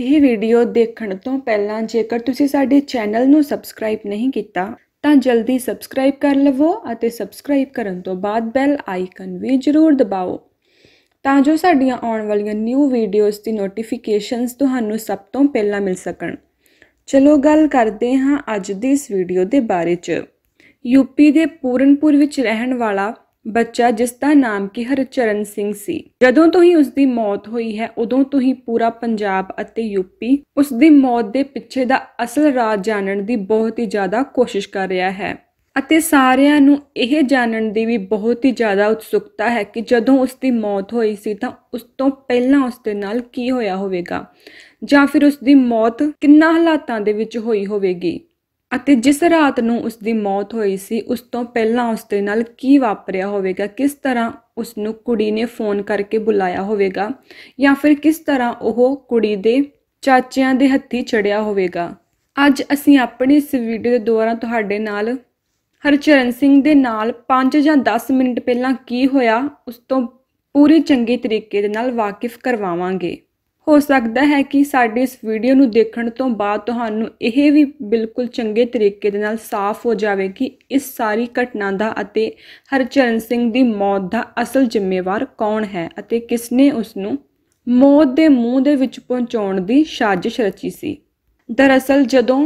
ਇਹ ਵੀਡੀਓ ਦੇਖਣ ਤੋਂ ਪਹਿਲਾਂ ਜੇਕਰ ਤੁਸੀਂ ਸਾਡੇ ਚੈਨਲ ਨੂੰ ਸਬਸਕ੍ਰਾਈਬ ਨਹੀਂ ਕੀਤਾ ਤਾਂ ਜਲਦੀ ਸਬਸਕ੍ਰਾਈਬ ਕਰ ਲਵੋ ਅਤੇ ਸਬਸਕ੍ਰਾਈਬ ਕਰਨ ਤੋਂ ਬਾਅਦ ਬੈਲ ਆਈਕਨ ਵੀ ਜ਼ਰੂਰ ਦਬਾਓ ਤਾਂ ਜੋ ਸਾਡੀਆਂ ਆਉਣ ਵਾਲੀਆਂ ਨਿਊ ਵੀਡੀਓਜ਼ ਦੀ ਨੋਟੀਫਿਕੇਸ਼ਨਸ ਤੁਹਾਨੂੰ ਸਭ ਤੋਂ ਪਹਿਲਾਂ ਮਿਲ ਸਕਣ ਚਲੋ ਗੱਲ ਕਰਦੇ ਹਾਂ ਅੱਜ ਦੀ ਇਸ ਵੀਡੀਓ ਦੇ ਬਾਰੇ 'ਚ ਯੂਪੀ ਦੇ ਪੂਰਨਪੁਰ ਵਿੱਚ ਰਹਿਣ ਵਾਲਾ ਬੱਚਾ ਜਿਸ ਦਾ ਨਾਮ ਕਿ ਹਰਚਰਨ ਸਿੰਘ ਸੀ ਜਦੋਂ ਤੋਂ ਹੀ ਉਸ ਦੀ ਮੌਤ ਹੋਈ ਹੈ ਉਦੋਂ ਤੋਂ ਹੀ ਪੂਰਾ ਪੰਜਾਬ ਅਤੇ ਯੂਪੀ ਉਸ ਦੀ ਮੌਤ ਦੇ ਪਿੱਛੇ ਦਾ ਅਸਲ ਰਾਜ ਜਾਣਨ ਦੀ ਬਹੁਤ ਹੀ ਜ਼ਿਆਦਾ ਕੋਸ਼ਿਸ਼ ਕਰ ਰਿਹਾ ਹੈ ਅਤੇ ਸਾਰਿਆਂ ਨੂੰ ਇਹ ਜਾਣਨ ਦੀ ਵੀ ਬਹੁਤ ਹੀ ਜ਼ਿਆਦਾ ਉਤਸੁਕਤਾ ਹੈ ਕਿ ਜਦੋਂ ਉਸ ਦੀ ਮੌਤ ਹੋਈ ਸੀ ਤਾਂ ਉਸ ਤੋਂ ਪਹਿਲਾਂ ਉਸ ਦੇ ਨਾਲ ਕੀ ਹੋਇਆ ਹੋਵੇਗਾ ਜਾਂ ਫਿਰ ਉਸ ਦੀ ਮੌਤ ਕਿੰਨਾ ਹਾਲਾਤਾਂ ਦੇ ਵਿੱਚ ਹੋਈ ਹੋਵੇਗੀ ਅਤੇ ਜਿਸ ਰਾਤ ਨੂੰ ਉਸ ਦੀ ਮੌਤ ਹੋਈ ਸੀ ਉਸ ਤੋਂ ਪਹਿਲਾਂ ਉਸ ਦੇ ਨਾਲ ਕੀ ਵਾਪਰਿਆ ਹੋਵੇਗਾ ਕਿਸ ਤਰ੍ਹਾਂ ਉਸ ਨੂੰ ਕੁੜੀ ਨੇ ਫੋਨ ਕਰਕੇ ਬੁਲਾਇਆ ਹੋਵੇਗਾ ਜਾਂ ਫਿਰ ਕਿਸ ਤਰ੍ਹਾਂ ਉਹ ਕੁੜੀ ਦੇ ਚਾਚਿਆਂ ਦੇ ਹੱਥੀ ਚੜਿਆ ਹੋਵੇਗਾ ਅੱਜ ਅਸੀਂ ਆਪਣੀ ਇਸ ਵੀਡੀਓ ਦੇ ਦੁਆਰਾ ਤੁਹਾਡੇ ਨਾਲ ਹਰਚਰਨ ਸਿੰਘ ਦੇ ਨਾਲ 5 ਜਾਂ 10 ਮਿੰਟ ਪਹਿਲਾਂ ਕੀ ਹੋਇਆ ਉਸ ਤੋਂ ਪੂਰੀ ਚੰਗੀ ਤਰੀਕੇ ਦੇ ਨਾਲ ਵਾਕਿਫ ਕਰਵਾਵਾਂਗੇ ਹੋ ਸਕਦਾ ਹੈ ਕਿ ਸਾਡੇ ਇਸ ਵੀਡੀਓ ਨੂੰ ਦੇਖਣ ਤੋਂ ਬਾਅਦ ਤੁਹਾਨੂੰ ਇਹ ਵੀ ਬਿਲਕੁਲ ਚੰਗੇ ਤਰੀਕੇ ਦੇ ਨਾਲ ਸਾਫ਼ ਹੋ ਜਾਵੇ ਕਿ ਇਸ ਸਾਰੀ ਘਟਨਾ ਦਾ ਅਤੇ ਹਰਚਰਨ ਸਿੰਘ ਦੀ ਮੌਤ ਦਾ ਅਸਲ ਜ਼ਿੰਮੇਵਾਰ ਕੌਣ ਹੈ ਅਤੇ ਕਿਸ ਨੇ ਉਸ ਨੂੰ ਮੌਤ ਦੇ ਮੂੰਹ ਦੇ ਵਿੱਚ ਪਹੁੰਚਾਉਣ ਦੀ ਸਾਜ਼ਿਸ਼ ਰਚੀ ਸੀ ਦਰਅਸਲ ਜਦੋਂ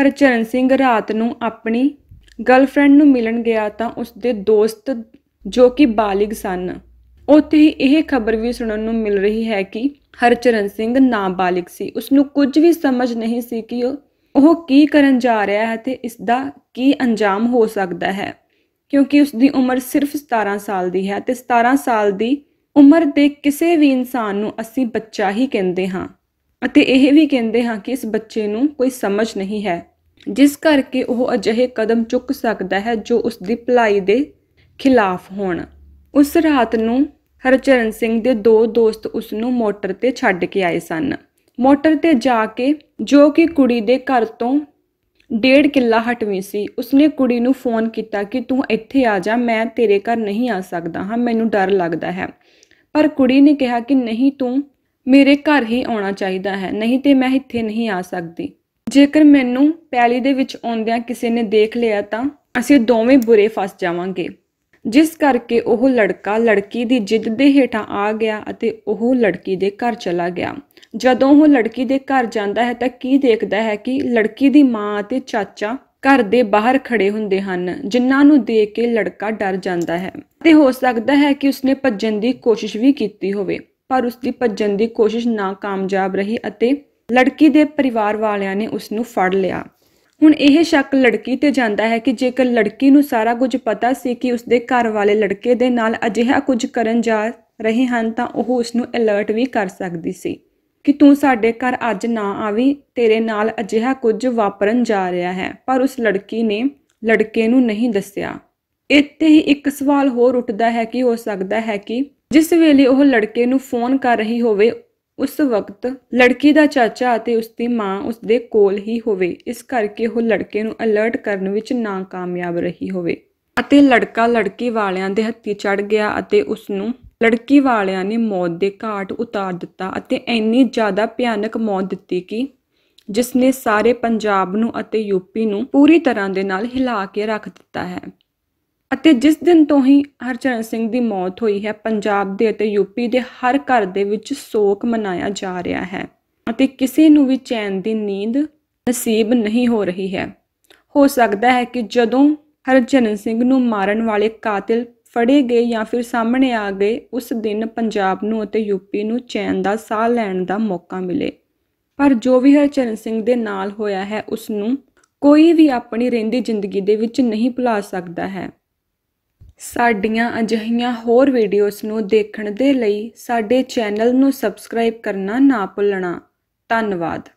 ਹਰਚਰਨ ਸਿੰਘ ਰਾਤ ਨੂੰ ਆਪਣੀ ਗਰਲਫ੍ਰੈਂਡ ਨੂੰ ਮਿਲਣ ਗਿਆ ਤਾਂ ਉਸ ਦੇ ਦੋਸਤ ਜੋ ਕਿ ਬਾਲਿਗ ਸਨ ਉੱਥੇ ਹੀ ਇਹ ਖਬਰ ਵੀ ਸੁਣਨ ਨੂੰ ਮਿਲ ਰਹੀ ਹੈ ਕਿ ਹਰਚਰਨ ਸਿੰਘ ਨਾਬਾਲਿਗ ਸੀ ਉਸ ਨੂੰ ਕੁਝ ਵੀ ਸਮਝ ਨਹੀਂ ਸੀ ਕਿ ਉਹ ਕੀ ਕਰਨ ਜਾ ਰਿਹਾ ਹੈ ਤੇ ਇਸ ਦਾ ਕੀ ਅੰਜਾਮ ਹੋ ਸਕਦਾ ਹੈ ਕਿਉਂਕਿ ਉਸ ਦੀ ਉਮਰ ਸਿਰਫ 17 ਸਾਲ ਦੀ ਹੈ ਤੇ 17 ਸਾਲ ਦੀ ਉਮਰ ਦੇ ਕਿਸੇ ਵੀ ਇਨਸਾਨ ਨੂੰ ਅਸੀਂ ਬੱਚਾ ਹੀ ਕਹਿੰਦੇ ਹਾਂ ਅਤੇ ਇਹ ਵੀ ਕਹਿੰਦੇ ਹਾਂ ਕਿ ਇਸ ਬੱਚੇ ਨੂੰ ਕੋਈ ਸਮਝ ਨਹੀਂ ਹੈ ਜਿਸ ਕਰਕੇ ਉਹ ਅਜਿਹੇ ਕਦਮ ਚੁੱਕ ਸਕਦਾ ਹੈ ਜੋ ਉਸ ਦੀ ਭਲਾਈ ਦੇ ਖਿਲਾਫ ਹੋਣ ਉਸ ਰਾਤ ਨੂੰ ਹਰਚਰਨ ਸਿੰਘ ਦੇ ਦੋ ਦੋਸਤ ਉਸ ਨੂੰ ਮੋਟਰ ਤੇ ਛੱਡ ਕੇ ਆਏ ਸਨ ਮੋਟਰ ਤੇ ਜਾ ਕੇ ਜੋ ਕਿ ਕੁੜੀ ਦੇ ਘਰ ਤੋਂ ਡੇਢ ਕਿੱਲਾ ਹਟਵੀਂ ਸੀ ਉਸਨੇ ਕੁੜੀ ਨੂੰ ਫੋਨ ਕੀਤਾ ਕਿ ਤੂੰ ਇੱਥੇ ਆ ਜਾ ਮੈਂ ਤੇਰੇ ਘਰ ਨਹੀਂ ਆ ਸਕਦਾ ਹਾਂ ਮੈਨੂੰ ਡਰ ਲੱਗਦਾ ਹੈ ਪਰ ਕੁੜੀ ਨੇ ਕਿਹਾ ਕਿ ਨਹੀਂ ਤੂੰ ਮੇਰੇ ਘਰ ਹੀ ਆਉਣਾ ਚਾਹੀਦਾ ਹੈ ਨਹੀਂ ਤੇ ਮੈਂ ਇੱਥੇ ਨਹੀਂ ਆ ਸਕਦੀ ਜੇਕਰ ਮੈਨੂੰ ਪੈਲੀ ਦੇ ਵਿੱਚ ਆਉਂਦਿਆਂ ਕਿਸੇ ਨੇ ਦੇਖ ਲਿਆ ਤਾਂ ਅਸੀਂ ਦੋਵੇਂ ਬੁਰੇ ਫਸ ਜਾਵਾਂਗੇ ਜਿਸ ਕਰਕੇ ਉਹ ਲੜਕਾ ਲੜਕੀ ਦੀ ਜਿੱਦ ਦੇ ਹੇਠਾਂ ਆ ਗਿਆ ਅਤੇ ਉਹ ਲੜਕੀ ਦੇ ਘਰ ਚਲਾ ਗਿਆ ਜਦੋਂ ਉਹ ਲੜਕੀ ਦੇ ਘਰ ਜਾਂਦਾ ਹੈ ਤਾਂ ਕੀ ਦੇਖਦਾ ਹੈ ਕਿ ਲੜਕੀ ਦੀ ਮਾਂ ਅਤੇ ਚਾਚਾ ਘਰ ਦੇ ਬਾਹਰ ਖੜੇ ਹੁੰਦੇ ਹਨ ਜਿਨ੍ਹਾਂ ਨੂੰ ਦੇਖ ਕੇ ਲੜਕਾ ਡਰ ਜਾਂਦਾ ਹੈ ਤੇ ਹੋ ਸਕਦਾ ਹੈ ਕਿ ਉਸਨੇ ਭੱਜਣ ਦੀ ਕੋਸ਼ਿਸ਼ ਵੀ ਕੀਤੀ ਹੋਵੇ ਪਰ ਉਸਦੀ ਭੱਜਣ ਦੀ ਕੋਸ਼ਿਸ਼ ਨਾਕਾਮਯਾਬ ਰਹੀ ਅਤੇ ਲੜਕੀ ਦੇ ਪਰਿਵਾਰ ਵਾਲਿਆਂ ਨੇ ਉਸ ਨੂੰ ਫੜ ਲਿਆ ਹੁਣ ਇਹ ਸ਼ੱਕ ਲੜਕੀ ਤੇ ਜਾਂਦਾ ਹੈ ਕਿ ਜੇਕਰ ਲੜਕੀ ਨੂੰ ਸਾਰਾ ਕੁਝ ਪਤਾ ਸੀ ਕਿ ਉਸਦੇ ਘਰ ਵਾਲੇ ਲੜਕੇ ਦੇ ਨਾਲ ਅਜਿਹਾ ਕੁਝ ਕਰਨ ਜਾ ਰਹੇ ਹਨ ਤਾਂ ਉਹ ਉਸ ਨੂੰ ਅਲਰਟ ਵੀ ਕਰ ਸਕਦੀ ਸੀ ਕਿ ਤੂੰ ਸਾਡੇ ਘਰ ਅੱਜ ਨਾ ਆਵੀਂ ਤੇਰੇ ਨਾਲ ਅਜਿਹਾ ਕੁਝ ਵਾਪਰਨ ਜਾ ਰਿਹਾ ਹੈ ਪਰ ਉਸ ਲੜਕੀ ਨੇ ਲੜਕੇ ਨੂੰ ਨਹੀਂ ਦੱਸਿਆ ਇੱਥੇ ਹੀ ਇੱਕ ਸਵਾਲ ਹੋਰ ਉੱਠਦਾ ਹੈ ਕਿ ਹੋ ਸਕਦਾ ਹੈ ਕਿ ਜਿਸ ਵੇਲੇ ਉਹ ਲੜਕੇ ਨੂੰ ਫੋਨ ਕਰ ਰਹੀ ਹੋਵੇ ਉਸ ਵਕਤ ਲੜਕੀ ਦਾ ਚਾਚਾ ਅਤੇ ਉਸ ਦੀ ਮਾਂ ਉਸ ਦੇ ਕੋਲ ਹੀ ਹੋਵੇ ਇਸ ਕਰਕੇ ਉਹ ਲੜਕੇ ਨੂੰ ਅਲਰਟ ਕਰਨ ਵਿੱਚ ਨਾਕਾਮਯਾਬ ਰਹੀ ਹੋਵੇ ਅਤੇ ਲੜਕਾ ਲੜਕੀ ਵਾਲਿਆਂ ਦੇ ਹੱਥੀ ਚੜ ਗਿਆ ਅਤੇ ਉਸ ਨੂੰ ਲੜਕੀ ਵਾਲਿਆਂ ਨੇ ਮੌਤ ਦੇ ਘਾਟ ਉਤਾਰ ਦਿੱਤਾ ਅਤੇ ਇੰਨੀ ਜ਼ਿਆਦਾ ਭਿਆਨਕ ਮੌਤ ਦਿੱਤੀ ਕਿ ਜਿਸ ਨੇ ਸਾਰੇ ਪੰਜਾਬ ਨੂੰ ਅਤੇ ਯੂਪੀ ਨੂੰ ਪੂਰੀ ਤਰ੍ਹਾਂ ਦੇ ਨਾਲ ਹਿਲਾ ਕੇ ਰੱਖ ਦਿੱਤਾ ਹੈ ਅਤੇ ਜਿਸ ਦਿਨ ਤੋਂ ਹੀ ਹਰਚਰਨ ਸਿੰਘ ਦੀ ਮੌਤ ਹੋਈ ਹੈ ਪੰਜਾਬ ਦੇ ਅਤੇ ਯੂਪੀ ਦੇ ਹਰ ਘਰ ਦੇ ਵਿੱਚ ਸੋਗ ਮਨਾਇਆ ਜਾ ਰਿਹਾ ਹੈ ਅਤੇ ਕਿਸੇ ਨੂੰ ਵੀ ਚੈਨ ਦੀ ਨੀਂਦ ਨਸੀਬ ਨਹੀਂ ਹੋ ਰਹੀ ਹੈ ਹੋ ਸਕਦਾ ਹੈ ਕਿ ਜਦੋਂ ਹਰਚਰਨ ਸਿੰਘ ਨੂੰ ਮਾਰਨ ਵਾਲੇ ਕਾਤਿਲ ਫੜੇ ਗਏ ਜਾਂ ਫਿਰ ਸਾਹਮਣੇ ਆ ਗਏ ਉਸ ਦਿਨ ਪੰਜਾਬ ਨੂੰ ਅਤੇ ਯੂਪੀ ਨੂੰ ਚੈਨ ਦਾ ਸਾਹ ਲੈਣ ਦਾ ਮੌਕਾ ਮਿਲੇ ਪਰ ਜੋ ਵੀ ਹਰਚਰਨ ਸਿੰਘ ਦੇ ਨਾਲ ਹੋਇਆ ਹੈ ਉਸ ਨੂੰ ਕੋਈ ਵੀ ਆਪਣੀ ਰਹਿੰਦੀ ਜ਼ਿੰਦਗੀ ਦੇ ਵਿੱਚ ਨਹੀਂ ਭੁਲਾ ਸਕਦਾ ਹੈ ਸਾਡੀਆਂ ਅਜਿਹੀਆਂ ਹੋਰ ਵੀਡੀਓਜ਼ ਨੂੰ ਦੇਖਣ ਦੇ ਲਈ ਸਾਡੇ ਚੈਨਲ ਨੂੰ ਸਬਸਕ੍ਰਾਈਬ ਕਰਨਾ ਨਾ ਭੁੱਲਣਾ ਧੰਨਵਾਦ